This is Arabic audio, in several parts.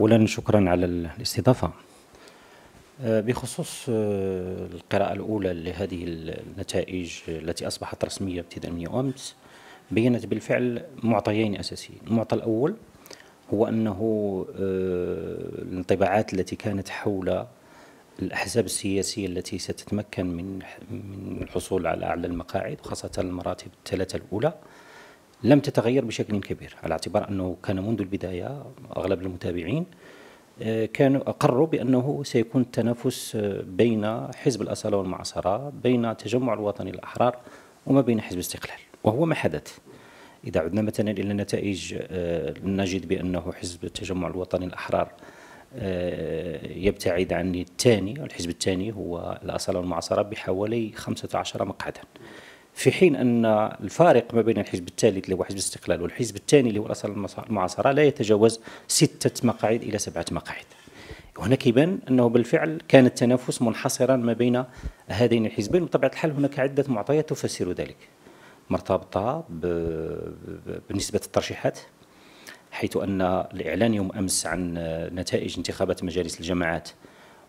أولا شكرا على الاستضافة آه، بخصوص آه، القراءة الأولى لهذه النتائج التي أصبحت رسمية ابتداء من يوم أمس بينت بالفعل معطيين أساسيين المعطى الأول هو أنه آه، الانطباعات التي كانت حول الأحزاب السياسية التي ستتمكن من من الحصول على أعلى المقاعد وخاصة المراتب الثلاثة الأولى لم تتغير بشكل كبير على اعتبار أنه كان منذ البداية أغلب المتابعين آه، كانوا أقروا بأنه سيكون التنافس آه، بين حزب الأصالة والمعاصرة بين التجمع الوطني الأحرار وما بين حزب الاستقلال وهو ما حدث إذا عدنا مثلا إلى النتائج آه، نجد بأنه حزب التجمع الوطني الأحرار يبتعد عن الثاني الحزب الثاني هو الأصالة والمعاصرة بحوالي 15 مقعدا في حين ان الفارق ما بين الحزب الثالث اللي هو حزب الاستقلال والحزب الثاني اللي هو الاصل المعاصره لا يتجاوز سته مقاعد الى سبعه مقاعد. وهنا كيبان انه بالفعل كان التنافس منحصرا ما بين هذين الحزبين بطبيعه الحال هناك عده معطيات تفسر ذلك. مرتبطه بنسبه الترشيحات حيث ان الاعلان يوم امس عن نتائج انتخابات مجالس الجماعات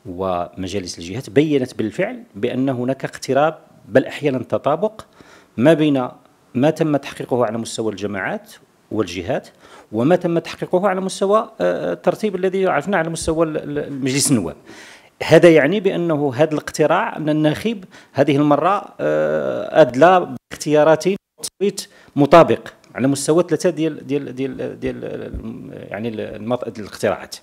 ومجالس الجهات بينت بالفعل بان هناك اقتراب بل أحيانا تطابق ما بين ما تم تحقيقه على مستوى الجماعات والجهات وما تم تحقيقه على مستوى آه، آه، الترتيب الذي عرفناه على مستوى المجلس النواب هذا يعني بانه هذا الاقتراع ان الناخب هذه المره آه، ادلى باختيارات تصويت مطابق على مستوى ثلاثه ديال ديال ديال ديال يعني الاقتراعات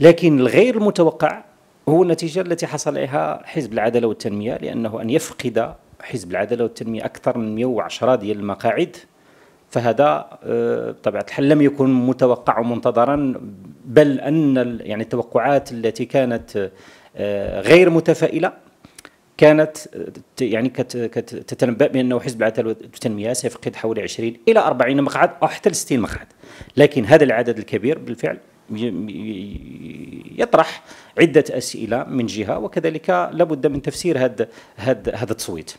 لكن الغير المتوقع هو النتيجة التي حصل عليها حزب العدالة والتنمية لأنه أن يفقد حزب العدالة والتنمية أكثر من 110 ديال المقاعد فهذا آه، بطبيعة الحال لم يكن متوقع منتظرا بل أن يعني التوقعات التي كانت آه، غير متفائلة كانت آه، يعني تتنبأ بأنه حزب العدالة والتنمية سيفقد حوالي 20 إلى 40 مقعد أو حتى 60 مقعد لكن هذا العدد الكبير بالفعل يطرح عدة أسئلة من جهة وكذلك لابد من تفسير هذا هذا التصويت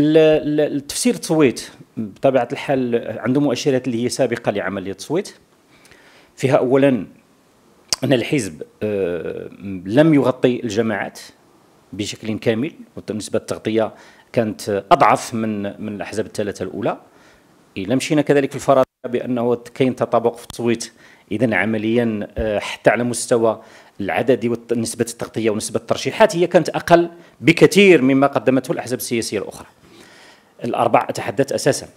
التفسير التصويت بطبيعة الحال عنده مؤشرات اللي هي سابقة لعملية التصويت فيها أولا أن الحزب آه، لم يغطي الجماعات بشكل كامل ونسبة التغطية كانت أضعف من من الأحزاب الثلاثة الأولى إلا إيه، مشينا كذلك في الفرض بأنه كاين تطابق في التصويت اذا عمليا آه، حتى على مستوى العددي ونسبه التغطيه ونسبه الترشيحات هي كانت اقل بكثير مما قدمته الاحزاب السياسيه الاخرى الاربع اتحدث اساسا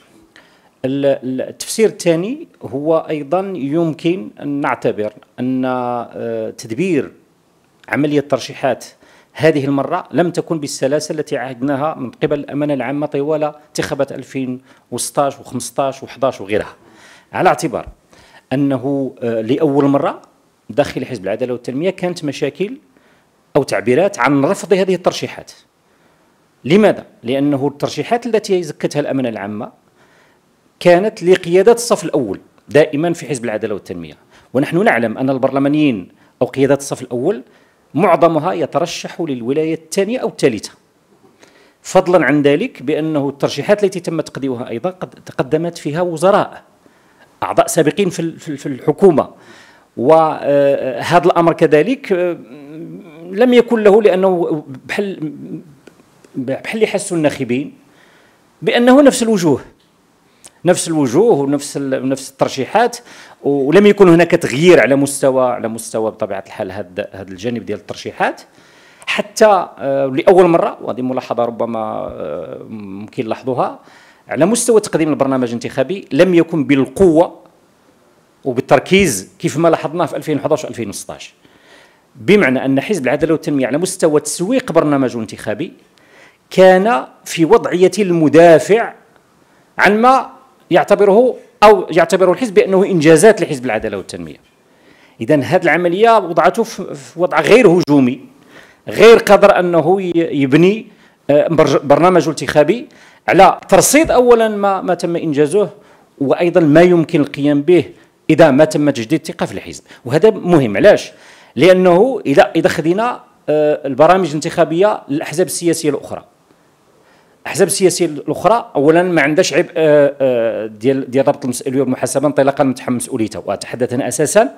التفسير الثاني هو ايضا يمكن ان نعتبر ان آه، تدبير عمليه الترشيحات هذه المرة لم تكن بالسلاسة التي عهدناها من قبل الأمانة العامة طوال انتخابات 2016 و15 و11 وغيرها على اعتبار انه آه، لاول مره داخل حزب العداله والتنميه كانت مشاكل او تعبيرات عن رفض هذه الترشيحات. لماذا؟ لانه الترشيحات التي زكتها الامانه العامه كانت لقيادات الصف الاول دائما في حزب العداله والتنميه، ونحن نعلم ان البرلمانيين او قيادات الصف الاول معظمها يترشح للولايه الثانيه او الثالثه. فضلا عن ذلك بانه الترشيحات التي تم تقديمها ايضا قد تقدمت فيها وزراء اعضاء سابقين في في الحكومه وهذا الامر كذلك آه، لم يكن له لانه بحال بحال اللي حسوا الناخبين بانه نفس الوجوه نفس الوجوه ونفس نفس الترشيحات ولم يكن هناك تغيير على مستوى على مستوى بطبيعه الحال هذا هذا الجانب ديال الترشيحات حتى آه، لاول مره وهذه ملاحظه ربما آه، ممكن لاحظوها على مستوى تقديم البرنامج الانتخابي لم يكن بالقوه وبالتركيز كيف ما لاحظناه في 2011 و 2016 بمعنى ان حزب العداله والتنميه على مستوى تسويق برنامجه الانتخابي كان في وضعيه المدافع عن ما يعتبره او يعتبره الحزب بانه انجازات لحزب العداله والتنميه اذا هذه العمليه وضعته في وضع غير هجومي غير قادر انه يبني برنامج انتخابي على ترصيد اولا ما ما تم انجازه وايضا ما يمكن القيام به اذا ما تم تجديد الثقه في الحزب وهذا مهم علاش لانه اذا اذا خدينا آه، البرامج الانتخابيه للاحزاب السياسيه الاخرى الاحزاب السياسيه الاخرى اولا ما عندهاش عبء آه، آه، ديال ديال ربط المسؤوليه والمحاسبه انطلاقا من تحمل مسؤوليته واتحدث انا اساسا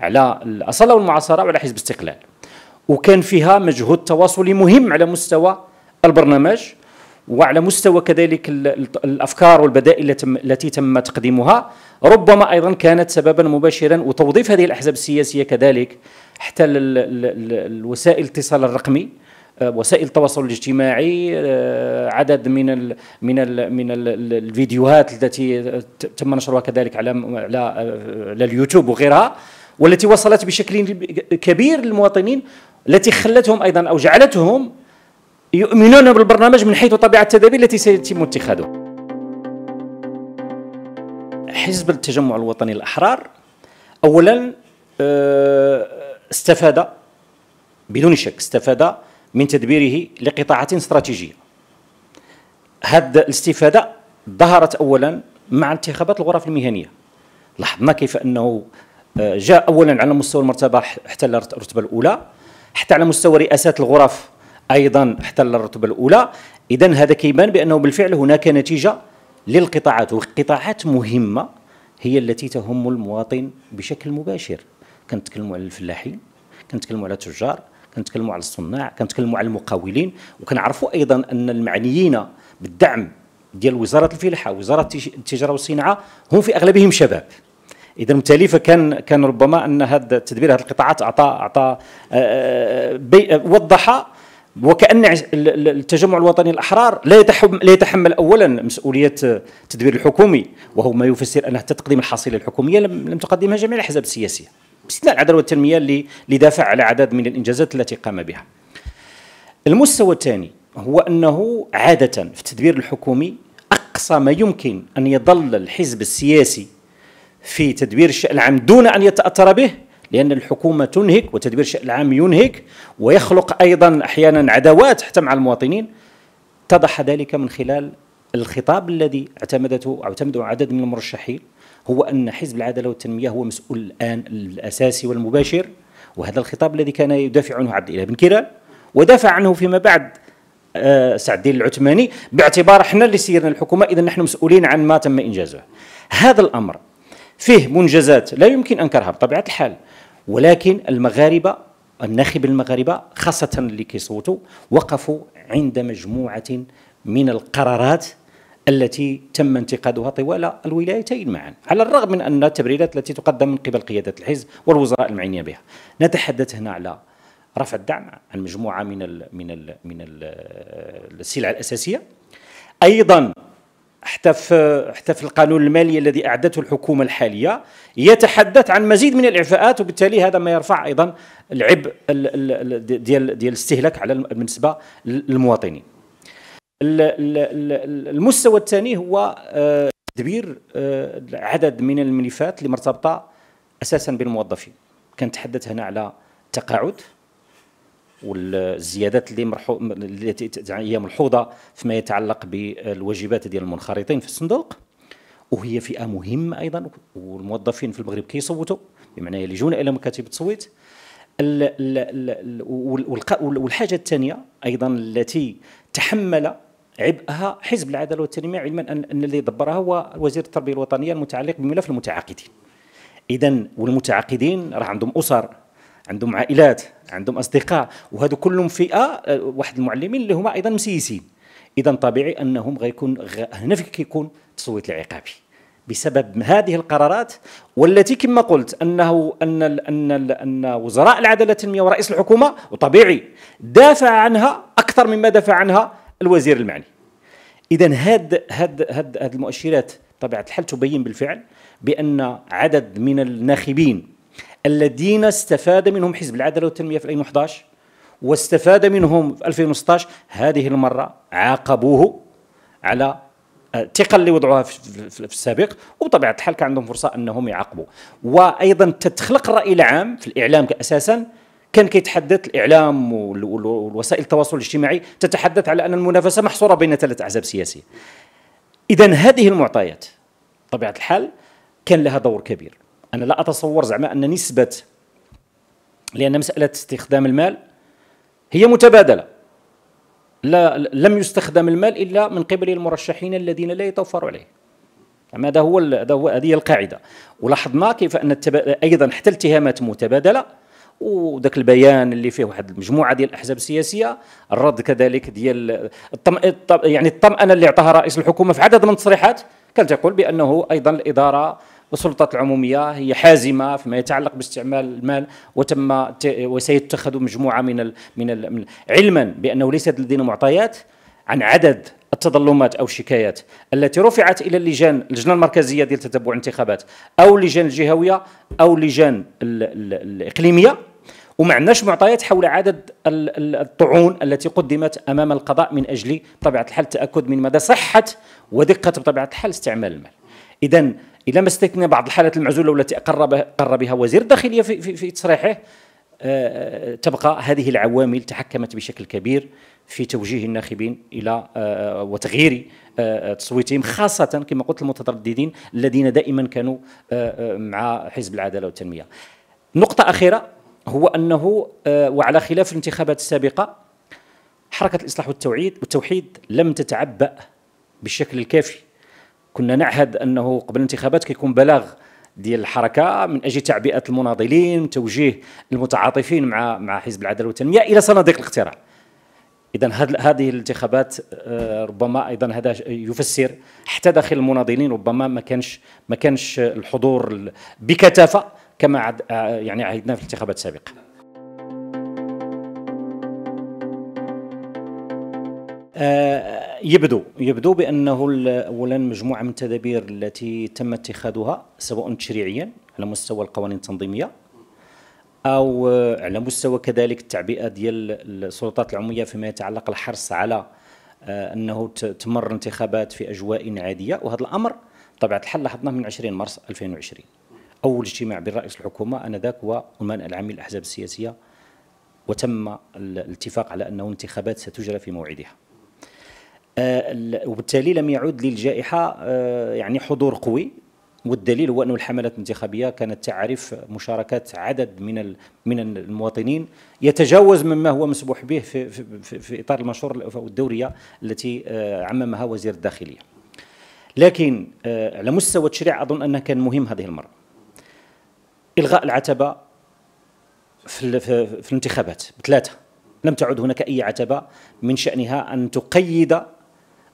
على الاصاله والمعاصره وعلى حزب الاستقلال وكان فيها مجهود تواصلي مهم على مستوى البرنامج وعلى مستوى كذلك الافكار والبدائل التي تم تقديمها ربما ايضا كانت سببا مباشرا وتوظيف هذه الاحزاب السياسيه كذلك حتى الوسائل الاتصال الرقمي آه، وسائل التواصل الاجتماعي آه، عدد من الـ من الـ من الـ الفيديوهات التي تم نشرها كذلك على آه، على اليوتيوب وغيرها والتي وصلت بشكل كبير للمواطنين التي خلتهم ايضا او جعلتهم يؤمنون بالبرنامج من حيث طبيعة التدابير التي سيتم اتخاذها حزب التجمع الوطني الأحرار أولا آه، استفاد بدون شك استفاد من تدبيره لقطاعات استراتيجية هذه الاستفادة ظهرت أولا مع انتخابات الغرف المهنية لاحظنا كيف أنه آه، جاء أولا على مستوى المرتبة احتل الرتبة الأولى حتى على مستوى رئاسات الغرف ايضا احتل الرتبه الاولى اذا هذا كيبان بانه بالفعل هناك نتيجه للقطاعات وقطاعات مهمه هي التي تهم المواطن بشكل مباشر كنتكلموا على الفلاحين كنتكلموا على التجار كنتكلموا على الصناع كنتكلموا على المقاولين وكنعرفوا ايضا ان المعنيين بالدعم ديال وزاره الفلاحه وزاره التجاره والصناعه هم في اغلبهم شباب اذا بالتالي فكان كان ربما ان هذا التدبير هذه القطاعات اعطى اعطى آه، آه، وضح وكأن التجمع الوطني الأحرار لا يتحمل أولا مسؤولية التدبير الحكومي وهو ما يفسر أن حتى تقديم الحصيلة الحكومية لم تقدمها جميع الأحزاب السياسية باستثناء العداله والتنميه اللي دافع على عدد من الانجازات التي قام بها. المستوى الثاني هو انه عاده في التدبير الحكومي اقصى ما يمكن ان يظل الحزب السياسي في تدبير الشان العام دون ان يتاثر به لأن الحكومة تنهك وتدبير الشأن العام ينهك ويخلق أيضا أحيانا عداوات حتى مع المواطنين اتضح ذلك من خلال الخطاب الذي اعتمدته اعتمده عدد من المرشحين هو أن حزب العدالة والتنمية هو مسؤول الآن الأساسي والمباشر وهذا الخطاب الذي كان يدافع عنه عبد الإله بن كيران ودافع عنه فيما بعد آه، سعد الدين العثماني باعتبار احنا اللي سيرنا الحكومه اذا نحن مسؤولين عن ما تم انجازه. هذا الامر فيه منجزات لا يمكن انكرها بطبيعه الحال ولكن المغاربه الناخب المغاربه خاصه اللي كيصوتوا وقفوا عند مجموعه من القرارات التي تم انتقادها طوال الولايتين معا على الرغم من أن التبريرات التي تقدم من قبل قيادة الحزب والوزراء المعنيين بها نتحدث هنا على رفع الدعم عن مجموعة من الـ من الـ من السلع الأساسية أيضا حتى في حتى في القانون المالي الذي اعدته الحكومه الحاليه يتحدث عن مزيد من الاعفاءات وبالتالي هذا ما يرفع ايضا العبء ديال ديال الاستهلاك على بالنسبه للمواطنين. المستوى الثاني هو آه، تدبير آه، عدد من الملفات اللي مرتبطه اساسا بالموظفين. كنتحدث هنا على التقاعد والزيادات اللي مرحو... التي يعني هي ملحوظه فيما يتعلق بالواجبات ديال المنخرطين في الصندوق وهي فئه مهمه ايضا والموظفين في المغرب كيصوتوا بمعنى يلجون الى مكاتب التصويت والحاجه الثانيه ايضا التي تحمل عبئها حزب العداله والتنميه علما ان الذي دبرها هو وزير التربيه الوطنيه المتعلق بملف المتعاقدين اذا والمتعاقدين راه عندهم اسر عندهم عائلات عندهم اصدقاء وهذو كلهم فئه آه، واحد المعلمين اللي هما ايضا مسيسين اذا طبيعي انهم غيكون غ... هنا كيكون التصويت العقابي بسبب هذه القرارات والتي كما قلت انه ان الـ ان الـ ان وزراء العداله التنميه ورئيس الحكومه وطبيعي دافع عنها اكثر مما دافع عنها الوزير المعني. اذا هاد هاد هاد هاد المؤشرات طبيعه الحال تبين بالفعل بان عدد من الناخبين الذين استفاد منهم حزب العداله والتنميه في 2011 واستفاد منهم في 2016 هذه المره عاقبوه على الثقه آه، اللي وضعوها في السابق وبطبيعه الحال كان عندهم فرصه انهم يعاقبوا وايضا تتخلق الراي العام في الاعلام اساسا كان كيتحدث الاعلام والوسائل التواصل الاجتماعي تتحدث على ان المنافسه محصوره بين ثلاث احزاب سياسيه اذا هذه المعطيات بطبيعه الحال كان لها دور كبير انا لا اتصور زعما ان نسبه لان مساله استخدام المال هي متبادله لا لم يستخدم المال الا من قبل المرشحين الذين لا يتوفر عليه هذا هو هذا هو هذه القاعده ولاحظنا كيف ان التبا... ايضا حتى الاتهامات متبادله وذاك البيان اللي فيه واحد المجموعه ديال الاحزاب السياسيه الرد كذلك ديال الطم... الطم... يعني الطمانه اللي عطاها رئيس الحكومه في عدد من التصريحات كان تقول بانه ايضا الاداره والسلطات العمومية هي حازمة فيما يتعلق باستعمال المال وتم وسيتخذ مجموعة من الـ من, الـ من علما بأنه ليست لدينا معطيات عن عدد التظلمات او الشكايات التي رفعت الى اللجان اللجنه المركزيه ديال تتبع الانتخابات او اللجان الجهويه او اللجان الاقليميه وما عندناش معطيات حول عدد الطعون التي قدمت امام القضاء من اجل بطبيعه الحال التاكد من مدى صحه ودقه بطبيعه الحال استعمال المال اذا الى ما استثنى بعض الحالات المعزولة والتي أقر اقر بها وزير الداخلية في, في, في تصريحه آه، تبقى هذه العوامل تحكمت بشكل كبير في توجيه الناخبين الى آه، آه، وتغيير تصويتهم خاصه كما قلت المترددين الذين دائما كانوا مع حزب العداله والتنميه. نقطه اخيره هو انه وعلى خلاف الانتخابات السابقه حركه الاصلاح والتوعيد والتوحيد لم تتعبأ بالشكل الكافي كنا نعهد انه قبل الانتخابات كيكون بلاغ ديال الحركه من اجل تعبئه المناضلين توجيه المتعاطفين مع مع حزب العداله والتنميه الى صناديق الاقتراع اذا هذه الانتخابات آه، ربما ايضا هذا يفسر حتى داخل المناضلين ربما ما كانش ما كانش الحضور بكثافه كما آه، يعني عهدنا في الانتخابات السابقه آه، يبدو يبدو بانه اولا مجموعه من التدابير التي تم اتخاذها سواء تشريعيا على مستوى القوانين التنظيميه او على مستوى كذلك التعبئه ديال السلطات العموميه فيما يتعلق الحرص على آه، انه تمر انتخابات في اجواء عاديه وهذا الامر طبعا الحل لاحظناه من 20 مارس 2020 اول اجتماع بين رئيس الحكومه انذاك والمنع العام للاحزاب السياسيه وتم الاتفاق على انه انتخابات ستجرى في موعدها آه، وبالتالي لم يعد للجائحه آه، يعني حضور قوي والدليل هو أن الحملات الانتخابية كانت تعرف مشاركة عدد من من المواطنين يتجاوز مما هو مسموح به في, في, في, في إطار المنشور الدورية التي آه، عممها وزير الداخلية لكن على مستوى التشريع أظن أنه كان مهم هذه المرة إلغاء العتبة في, في, في الانتخابات بثلاثة لم تعد هناك أي عتبة من شأنها أن تقيد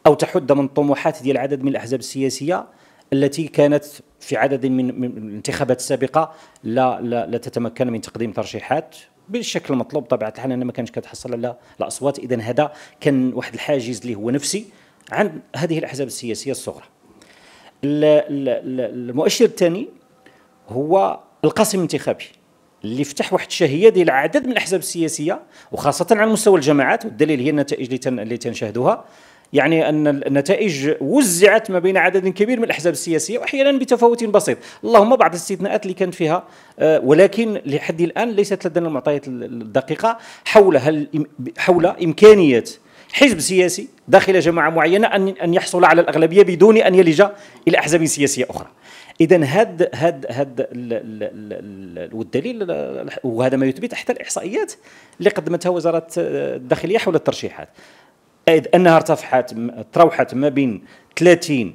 او تحد من الطموحات ديال عدد من الاحزاب السياسيه التي كانت في عدد من الانتخابات السابقه لا لا, لا تتمكن من تقديم ترشيحات بالشكل المطلوب طبعا الحال انها ما كانتش كتحصل على الاصوات اذا هذا كان واحد الحاجز اللي هو نفسي عن هذه الاحزاب السياسيه الصغرى المؤشر الثاني هو القاسم الانتخابي اللي فتح واحد الشهيه ديال عدد من الاحزاب السياسيه وخاصه على مستوى الجماعات والدليل هي النتائج اللي اللي تنشاهدوها يعني أن النتائج وزعت ما بين عدد كبير من الأحزاب السياسية وأحيانا بتفاوت بسيط اللهم بعض الاستثناءات اللي كانت فيها آه، ولكن لحد الآن ليست لدينا المعطيات الدقيقة حول هل حول إمكانية حزب سياسي داخل جماعة معينة أن أن يحصل على الأغلبية بدون أن يلج إلى أحزاب سياسية أخرى. إذا هاد هاد هاد والدليل وهذا ما يثبت حتى الإحصائيات اللي قدمتها وزارة الداخلية حول الترشيحات. إذ أنها ارتفعت تروحت ما بين 30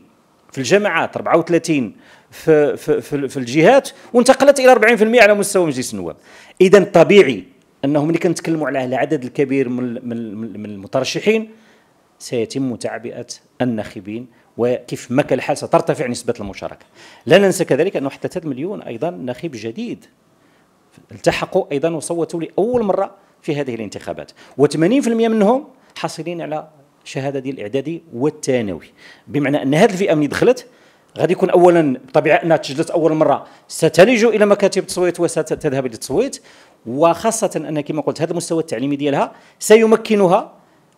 في الجماعات 34 في, في, في, الجهات وانتقلت إلى 40% على مستوى مجلس النواب إذا طبيعي أنه ملي كنتكلموا على العدد الكبير من, من, المترشحين سيتم تعبئة الناخبين وكيف ما كان الحال سترتفع نسبة المشاركة لا ننسى كذلك أنه حتى 3 مليون أيضا ناخب جديد التحقوا أيضا وصوتوا لأول مرة في هذه الانتخابات و80% منهم حاصلين على شهادة ديال الاعدادي والثانوي بمعنى ان هذه الفئه ملي دخلت غادي يكون اولا بطبيعه انها تسجلت اول مره ستلج الى مكاتب التصويت وستذهب للتصويت وخاصه ان كما قلت هذا المستوى التعليمي ديالها سيمكنها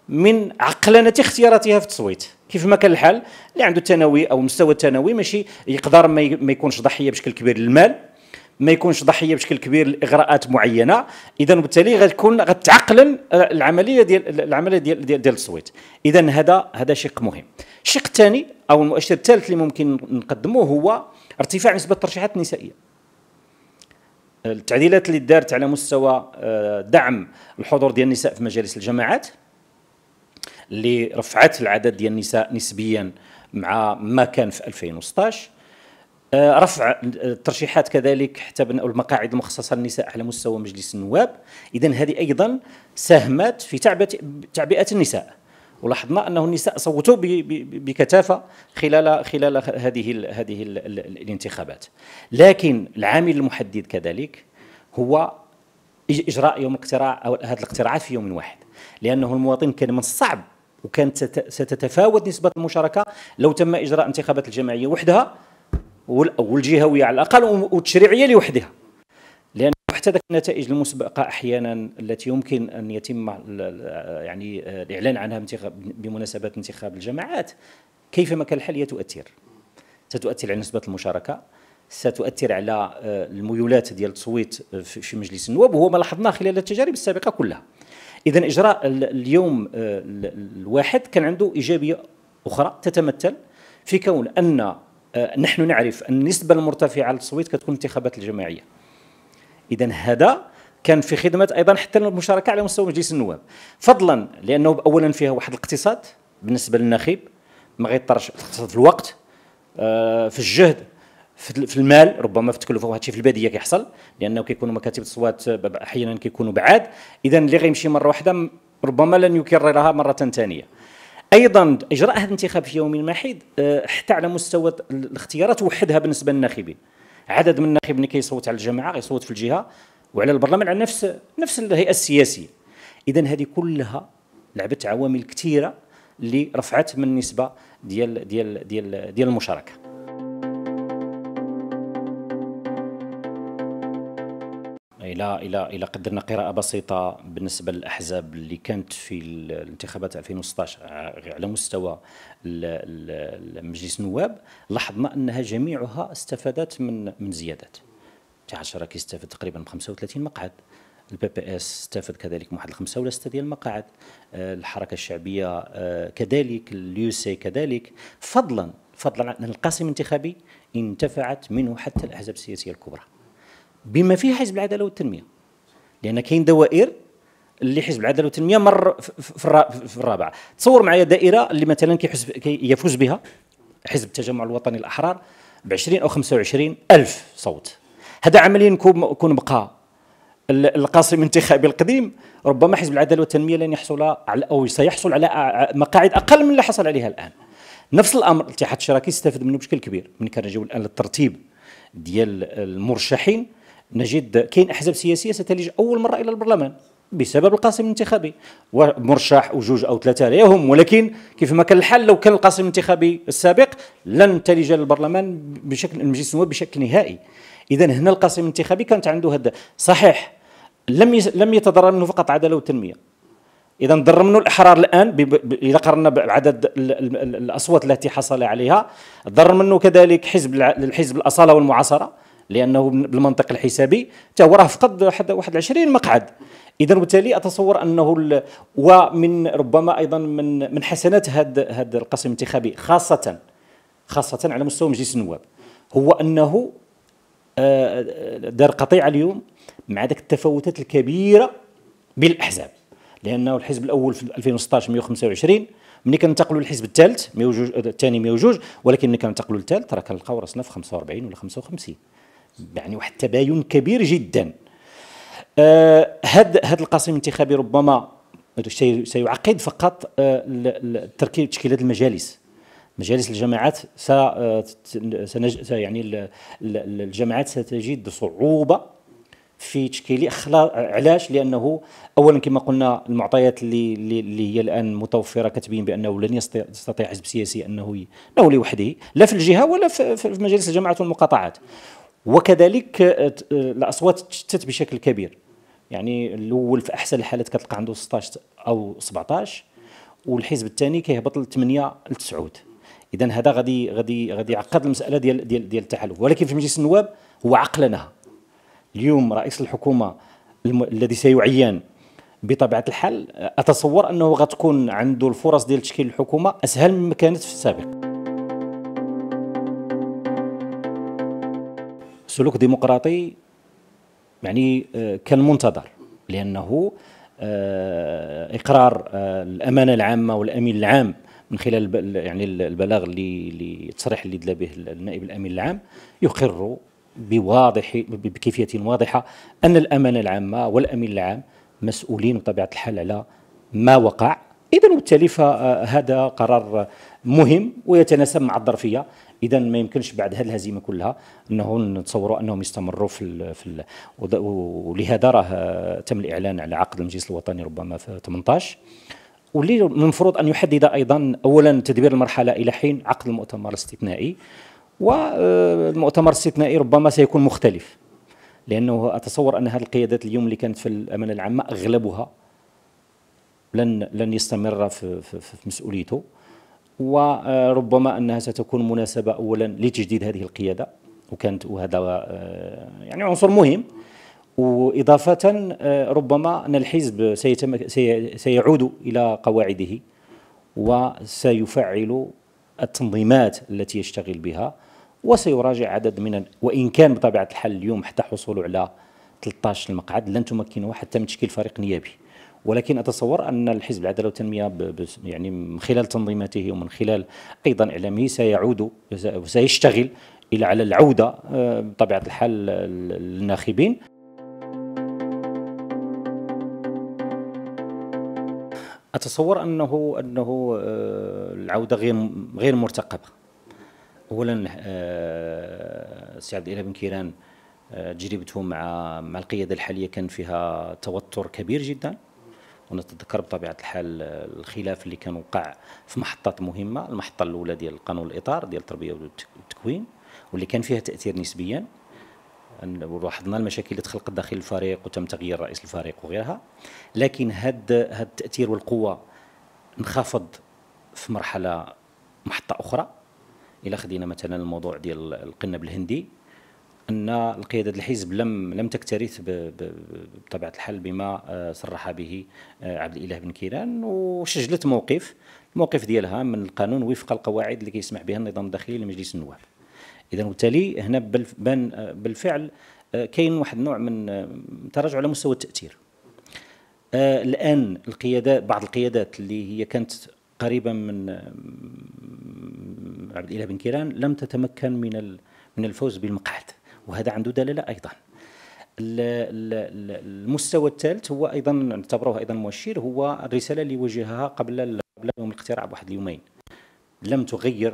من عقلنه اختياراتها في التصويت كيف ما كان الحال اللي عنده الثانوي او المستوى الثانوي ماشي يقدر ما يكونش ضحيه بشكل كبير للمال ما يكونش ضحيه بشكل كبير لاغراءات معينه اذا وبالتالي غتكون غتعقلن العمليه ديال العمليه ديال ديال, ديال التصويت اذا هذا هذا شق مهم الشق الثاني او المؤشر الثالث اللي ممكن نقدموه هو ارتفاع نسبه الترشيحات النسائيه التعديلات اللي دارت على مستوى آه، دعم الحضور ديال النساء في مجالس الجماعات اللي رفعت العدد ديال النساء نسبيا مع ما كان في 2016 آه، رفع الترشيحات كذلك حتى المقاعد المخصصه للنساء على مستوى مجلس النواب اذا هذه ايضا ساهمت في تعبئه النساء ولاحظنا انه النساء صوتوا بكثافه خلال خلال هذه هذه الانتخابات لكن العامل المحدد كذلك هو اجراء يوم اقتراع او هذا الاقتراعات في يوم واحد لانه المواطن كان من الصعب وكانت ستتفاوت نسبه المشاركه لو تم اجراء انتخابات الجماعيه وحدها والجهويه على الاقل والتشريعيه لوحدها لان حتى ذاك النتائج المسبقه احيانا التي يمكن ان يتم يعني آه، الاعلان عنها بمناسبه انتخاب الجماعات كيفما كان الحال هي تؤثر ستؤثر على نسبه المشاركه ستؤثر على آه، الميولات ديال التصويت آه، في مجلس النواب وهو ما لاحظناه خلال التجارب السابقه كلها اذا اجراء اليوم الواحد كان عنده ايجابيه اخرى تتمثل في كون ان آه، نحن نعرف ان النسبة المرتفعة للتصويت كتكون الانتخابات الجماعية إذا هذا كان في خدمة أيضا حتى المشاركة على مستوى مجلس النواب فضلا لأنه أولا فيها واحد الاقتصاد بالنسبة للنخيب ما غيضطرش الاقتصاد في الوقت آه، في الجهد في المال ربما في التكلفه وهذا الشيء في الباديه كيحصل لانه كيكونوا مكاتب الصوات احيانا كيكونوا بعاد اذا اللي غيمشي مره واحده ربما لن يكررها مره ثانيه ايضا اجراء هذا الانتخاب في يوم واحد آه، حتى على مستوى الاختيارات وحدها بالنسبه للناخبين عدد من الناخبين اللي كيصوت على الجماعه غيصوت في الجهه وعلى البرلمان على نفس نفس الهيئه السياسيه اذا هذه كلها لعبت عوامل كثيره اللي رفعت من النسبه ديال ديال ديال ديال المشاركه الى الى الى قدرنا قراءه بسيطه بالنسبه للاحزاب اللي كانت في الانتخابات 2016 على مستوى المجلس النواب لاحظنا انها جميعها استفادت من من زيادات تاع 10 استفاد تقريبا ب 35 مقعد البي بي اس استفاد كذلك من واحد الخمسه ولا سته ديال المقاعد آه، الحركه الشعبيه آه، كذلك اليوسي كذلك فضلا فضلا عن القاسم الانتخابي انتفعت منه حتى الاحزاب السياسيه الكبرى بما فيها حزب العداله والتنميه لان كاين دوائر اللي حزب العداله والتنميه مر في الرابعه تصور معايا دائره اللي مثلا يفوز بها حزب التجمع الوطني الاحرار ب 20 او 25 الف صوت هذا عمليا كون بقى القاسم الانتخابي القديم ربما حزب العداله والتنميه لن يحصل على او سيحصل على مقاعد اقل من اللي حصل عليها الان نفس الامر الاتحاد الشراكي استفد منه بشكل كبير من كان الان للترتيب ديال المرشحين نجد كاين احزاب سياسيه ستلج اول مره الى البرلمان بسبب القاسم الانتخابي ومرشح وجوج او ثلاثه عليهم ولكن كيف ما كان الحال لو كان القاسم الانتخابي السابق لن تلج البرلمان بشكل المجلس النواب بشكل نهائي اذا هنا القاسم الانتخابي كانت عنده هذا صحيح لم لم يتضرر منه فقط عداله والتنميه اذا ضر منه الاحرار الان اذا قرنا بعدد الاصوات التي حصل عليها ضر منه كذلك حزب الحزب الاصاله والمعاصره لانه بالمنطق الحسابي حتى هو راه فقد واحد 20 مقعد اذا وبالتالي اتصور انه ومن ربما ايضا من من حسنات هذا هذا القسم الانتخابي خاصه خاصه على مستوى مجلس النواب هو انه آه، دار قطيعه اليوم مع ذاك التفاوتات الكبيره بين الاحزاب لانه الحزب الاول في 2016 125 ملي كننتقلوا للحزب الثالث الثاني 102 ولكن ملي كننتقلوا للثالث راه كنلقاو راسنا في 45 ولا 55 يعني واحد التباين كبير جدا هذا آه، هذا القسم الانتخابي ربما سيعقد فقط آه، تركيب تشكيلات المجالس مجالس الجماعات س آه، يعني الجماعات ستجد صعوبه في تشكيل علاش لانه اولا كما قلنا المعطيات اللي اللي هي الان متوفره كتبين بانه لن يستطيع حزب سياسي انه له لوحده لا في الجهه ولا في مجالس الجماعات والمقاطعات وكذلك آه، آه، الاصوات تشتت بشكل كبير يعني الاول في احسن الحالات كتلقى عنده 16 او 17 والحزب الثاني كيهبط ل 8 ل 9 اذا هذا غادي غادي غادي يعقد المساله ديال ديال ديال التحالف ولكن في مجلس النواب هو عقلنها اليوم رئيس الحكومه الذي سيعين بطبيعه الحال آه، اتصور انه غتكون عنده الفرص ديال تشكيل الحكومه اسهل مما كانت في السابق سلوك ديمقراطي يعني آه، كان منتظر لانه آه، اقرار آه، الامانه العامه والامين العام من خلال يعني البلاغ اللي التصريح اللي دلا به النائب الامين العام يقر بواضح بكيفيه واضحه ان الامانه العامه والامين العام مسؤولين بطبيعه الحال على ما وقع اذا وبالتالي فهذا قرار مهم ويتناسب مع الظرفيه اذا ما يمكنش بعد هذه الهزيمه كلها انه نتصوروا انهم يستمروا في الـ في الـ ولهذا راه تم الاعلان على عقد المجلس الوطني ربما في 18 واللي من المفروض ان يحدد ايضا اولا تدبير المرحله الى حين عقد المؤتمر الاستثنائي والمؤتمر الاستثنائي ربما سيكون مختلف لانه اتصور ان هذه القيادات اليوم اللي كانت في الامانه العامه اغلبها لن لن يستمر في, في, في مسؤوليته وربما انها ستكون مناسبه اولا لتجديد هذه القياده وكانت وهذا آه، يعني عنصر مهم واضافه آه، ربما ان الحزب سيعود الى قواعده وسيفعل التنظيمات التي يشتغل بها وسيراجع عدد من وان كان بطبيعه الحال اليوم حتى حصوله على 13 المقعد لن تمكنه حتى من تشكيل فريق نيابي ولكن اتصور ان الحزب العداله والتنميه يعني من خلال تنظيماته ومن خلال ايضا اعلامه سيعود وسيشتغل الى على العوده آه، بطبيعه الحال للناخبين اتصور انه انه آه، العوده غير غير مرتقبه اولا السي آه، عبد الاله بن كيران تجربته مع مع القياده الحاليه كان فيها توتر كبير جدا ونتذكر بطبيعه الحال الخلاف اللي كان وقع في محطات مهمه المحطه الاولى ديال القانون الاطار ديال التربيه والتكوين واللي كان فيها تاثير نسبيا ولاحظنا المشاكل اللي تخلقت داخل الفريق وتم تغيير رئيس الفريق وغيرها لكن هاد هاد التاثير والقوه انخفض في مرحله محطه اخرى الى خدينا مثلا الموضوع ديال القنب الهندي ان القياده الحزب لم لم تكترث بطبيعه الحال بما آه، صرح به آه، عبد الاله بن كيران وسجلت موقف الموقف ديالها من القانون وفق القواعد اللي كيسمح بها النظام الداخلي لمجلس النواب اذا وبالتالي هنا آه، بالفعل كاين واحد النوع من تراجع على مستوى التاثير الان القيادات بعض القيادات اللي هي كانت قريبا من عبد الاله بن كيران لم تتمكن من من الفوز بالمقعد وهذا عنده دلاله ايضا المستوى الثالث هو ايضا نعتبره ايضا مؤشر هو الرساله اللي وجهها قبل قبل يوم الاقتراع بواحد اليومين لم تغير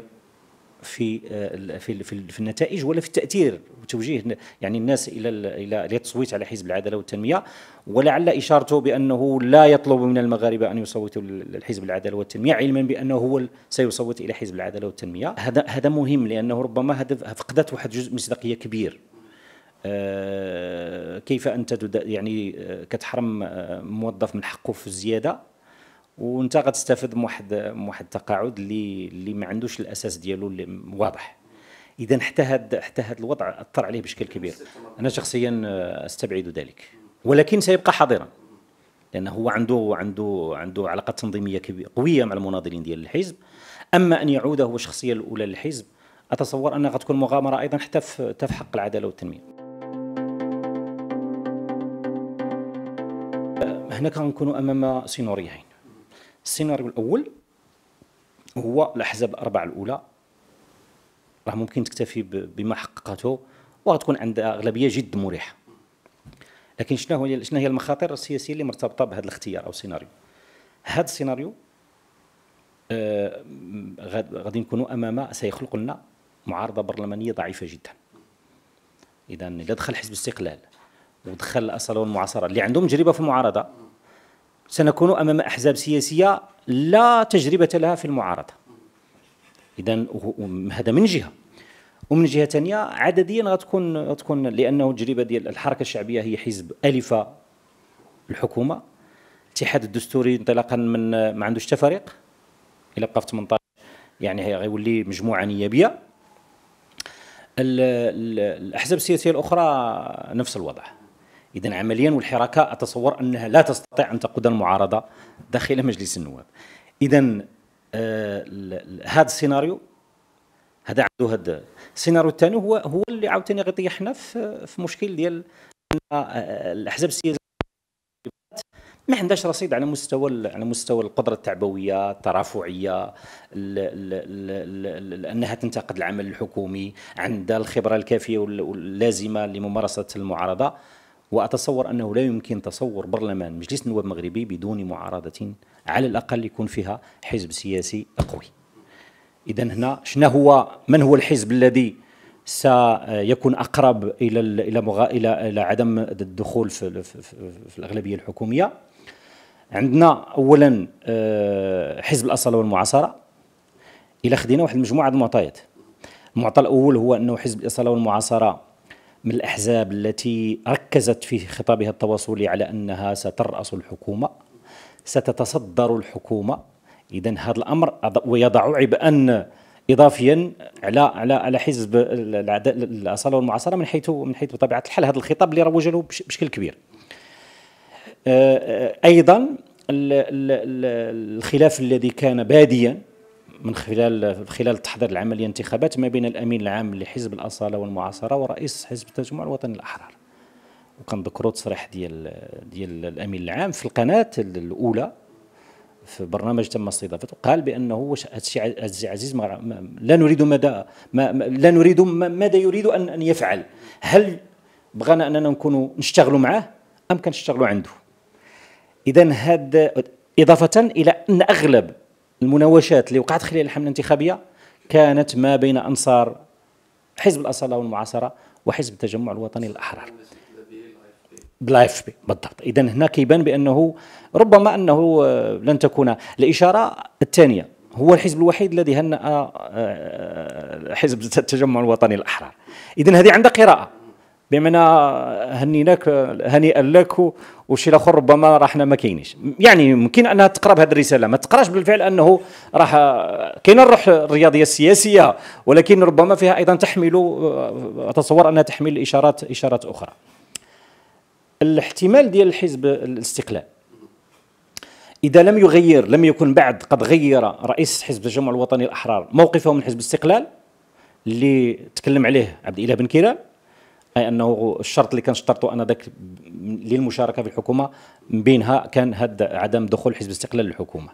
في آه، في في النتائج ولا في التاثير وتوجيه يعني الناس الى الى التصويت على حزب العداله والتنميه ولعل اشارته بانه لا يطلب من المغاربه ان يصوتوا لحزب العداله والتنميه علما بانه هو سيصوت الى حزب العداله والتنميه هذا هذا مهم لانه ربما هذا فقدت واحد جزء مصداقيه كبير آه، كيف انت يعني آه، كتحرم موظف من حقه في الزياده وانت غتستافد من واحد من واحد التقاعد اللي اللي ما عندوش الاساس ديالو اللي واضح اذا حتى هاد حتى هاد الوضع اثر عليه بشكل كبير انا شخصيا آه، استبعد ذلك ولكن سيبقى حاضرا لانه هو عنده عنده عنده علاقه تنظيميه قويه مع المناضلين ديال الحزب اما ان يعود هو الشخصيه الاولى للحزب اتصور انها غتكون مغامره ايضا حتى في حق العداله والتنميه آه، هنا كنكونوا امام سيناريوين السيناريو الاول هو الاحزاب الاربعه الاولى راه ممكن تكتفي بما حققته وغتكون عندها اغلبيه جد مريحه لكن شنو هو شنو هي المخاطر السياسيه اللي مرتبطه بهذا الاختيار او السيناريو هذا السيناريو آه غادي نكونوا امام سيخلق لنا معارضه برلمانيه ضعيفه جدا اذا اذا دخل حزب الاستقلال ودخل الاصاله المعاصره اللي عندهم تجربه في المعارضه سنكون امام احزاب سياسيه لا تجربه لها في المعارضه اذا هذا من جهه ومن جهه ثانيه عدديا غتكون غتكون لانه التجربه ديال الحركه الشعبيه هي حزب الف الحكومه الاتحاد الدستوري انطلاقا من ما عندوش حتى فريق بقى في 18 يعني غيولي مجموعه نيابيه الاحزاب السياسيه الاخرى نفس الوضع اذا عمليا والحركه اتصور انها لا تستطيع ان تقود المعارضه داخل مجلس النواب اذا آه، هذا السيناريو هذا عنده هذا السيناريو الثاني هو هو اللي عاوتاني غيطيحنا في في مشكل ديال آه، الاحزاب السياسيه ما عندهاش رصيد على مستوى على مستوى القدره التعبويه الترافعيه انها تنتقد العمل الحكومي عندها الخبره الكافيه واللازمه لممارسه المعارضه وأتصور أنه لا يمكن تصور برلمان مجلس النواب المغربي بدون معارضة على الأقل يكون فيها حزب سياسي قوي إذا هنا شنو هو من هو الحزب الذي سيكون اقرب الى الى الى عدم الدخول في, في, في الاغلبيه الحكوميه عندنا اولا آه، حزب الاصاله والمعاصره الى خدينا واحد المجموعه المعطيات المعطى الاول هو انه حزب الاصاله والمعاصره من الاحزاب التي ركزت في خطابها التواصلي على أنها سترأس الحكومة ستتصدر الحكومة إذا هذا الأمر ويضع عبئا اضافيا على على على حزب الاصاله والمعاصره من حيث من حيث بطبيعه الحال هذا الخطاب اللي روج له بشكل كبير. آه، ايضا الخلاف الذي كان باديا من خلال خلال تحضير العمليه الانتخابات ما بين الامين العام لحزب الاصاله والمعاصره ورئيس حزب التجمع الوطني الاحرار. وكنذكروا تصريح ديال ديال الامين العام في القناه الاولى في برنامج تم استضافته قال بانه واش السي عزيز ما لا نريد ماذا ما لا نريد ماذا يريد ان ان يفعل هل بغانا اننا نكونوا نشتغلوا معاه ام كنشتغلوا عنده اذا هذا اضافه الى ان اغلب المناوشات اللي وقعت خلال الحمله الانتخابيه كانت ما بين انصار حزب الاصاله والمعاصره وحزب التجمع الوطني الاحرار بلايف بي بالضبط اذا هنا كيبان بانه ربما انه آه، لن تكون الاشاره الثانيه هو الحزب الوحيد الذي هنأ آه، آه، حزب التجمع الوطني الاحرار اذا هذه عندها قراءه بمعنى هنيناك هنيئا لك وشي الاخر ربما راحنا ما كاينينش يعني ممكن انها تقرا بهذه الرساله ما تقراش بالفعل انه راح كاين الروح الرياضيه السياسيه ولكن ربما فيها ايضا تحمل اتصور انها تحمل اشارات اشارات اخرى الاحتمال ديال الحزب الاستقلال اذا لم يغير لم يكن بعد قد غير رئيس حزب التجمع الوطني الاحرار موقفه من حزب الاستقلال اللي تكلم عليه عبد الاله بن كيران اي انه الشرط اللي كان شرطه انذاك للمشاركه في الحكومه من بينها كان هاد عدم دخول حزب الاستقلال للحكومه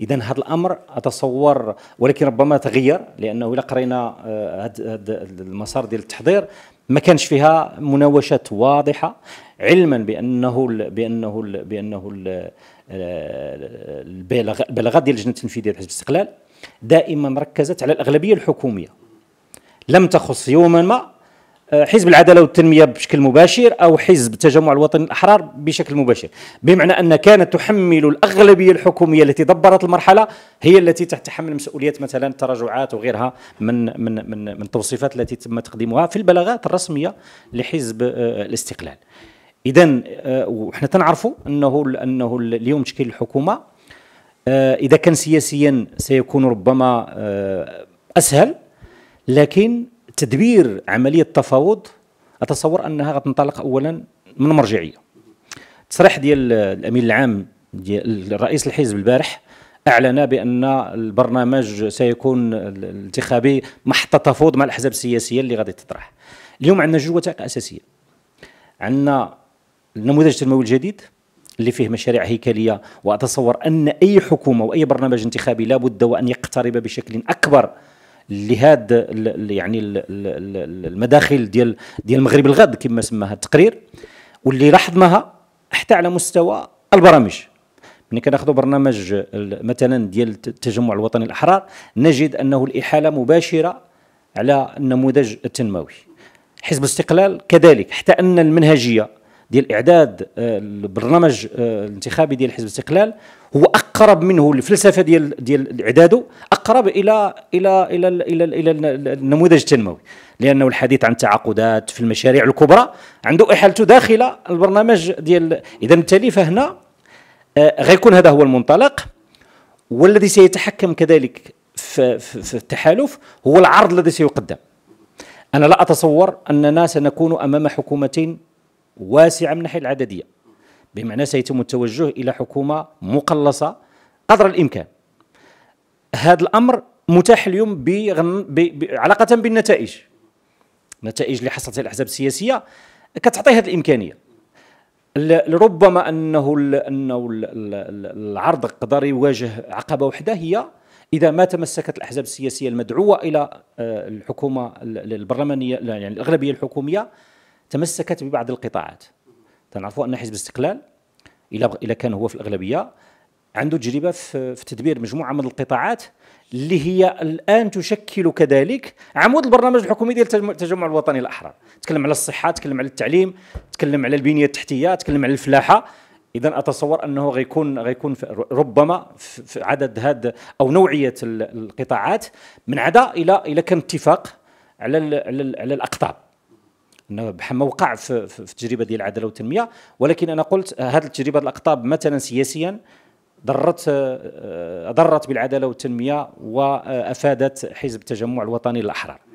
اذا هذا الامر اتصور ولكن ربما تغير لانه الا قرينا هذا آه، المسار ديال التحضير ما كانش فيها مناوشات واضحه علما بانه ال بانه ال بانه ال آه، البلاغات ديال اللجنه التنفيذيه لحزب الاستقلال دائما ركزت على الاغلبيه الحكوميه لم تخص يوما ما آه، حزب العداله والتنميه بشكل مباشر او حزب التجمع الوطني الاحرار بشكل مباشر بمعنى ان كانت تحمل الاغلبيه الحكوميه التي دبرت المرحله هي التي تتحمل مسؤوليه مثلا التراجعات وغيرها من من من من التوصيفات التي تم تقديمها في البلاغات الرسميه لحزب آه، الاستقلال اذا آه، وحنا تنعرفوا انه انه اليوم تشكيل الحكومه اذا كان سياسيا سيكون ربما اسهل لكن تدبير عمليه التفاوض اتصور انها غتنطلق اولا من مرجعيه التصريح ديال الامين العام ديال رئيس الحزب البارح اعلن بان البرنامج سيكون الانتخابي محطه تفاوض مع الاحزاب السياسيه اللي غادي تطرح اليوم عندنا جوج وثائق اساسيه عندنا النموذج التنموي الجديد اللي فيه مشاريع هيكليه واتصور ان اي حكومه واي برنامج انتخابي لابد وان يقترب بشكل اكبر لهذا يعني المداخل ديال ديال المغرب الغد كما سماها التقرير واللي لاحظناها حتى على مستوى البرامج ملي كناخذوا برنامج مثلا ديال التجمع الوطني الاحرار نجد انه الاحاله مباشره على النموذج التنموي حزب الاستقلال كذلك حتى ان المنهجيه ديال اعداد آه، البرنامج آه، الانتخابي ديال حزب الاستقلال هو اقرب منه الفلسفه ديال ديال اعداده اقرب الى الى الى الى, إلى, إلى النموذج التنموي لانه الحديث عن تعاقدات في المشاريع الكبرى عنده احالته داخل البرنامج ديال اذا بالتالي فهنا آه، غيكون هذا هو المنطلق والذي سيتحكم كذلك في, في, في التحالف هو العرض الذي سيقدم انا لا اتصور اننا سنكون امام حكومتين واسعة من الناحية العددية بمعنى سيتم التوجه إلى حكومة مقلصة قدر الإمكان هذا الأمر متاح اليوم بغن... ب... ب... علاقة بالنتائج النتائج اللي حصلت الأحزاب السياسية كتعطي هذه الإمكانية لربما انه ال انه ال العرض قدر يواجه عقبه وحده هي اذا ما تمسكت الاحزاب السياسيه المدعوه الى آه، الحكومه البرلمانيه يعني الاغلبيه الحكوميه تمسكت ببعض القطاعات تنعرفوا أن حزب الاستقلال إلى كان هو في الأغلبية عنده تجربة في تدبير مجموعة من القطاعات اللي هي الآن تشكل كذلك عمود البرنامج الحكومي ديال التجمع الوطني الأحرار تكلم على الصحة تكلم على التعليم تكلم على البنية التحتية تكلم على الفلاحة اذا اتصور انه غيكون غيكون ربما في عدد هاد او نوعيه القطاعات من عدا الى الى كان اتفاق على على الاقطاب انه بحال ما وقع في, في التجربه ديال العداله والتنميه ولكن انا قلت هذه التجربه الاقطاب مثلا سياسيا ضرت آه، آه، ضرت بالعداله والتنميه وافادت حزب التجمع الوطني الاحرار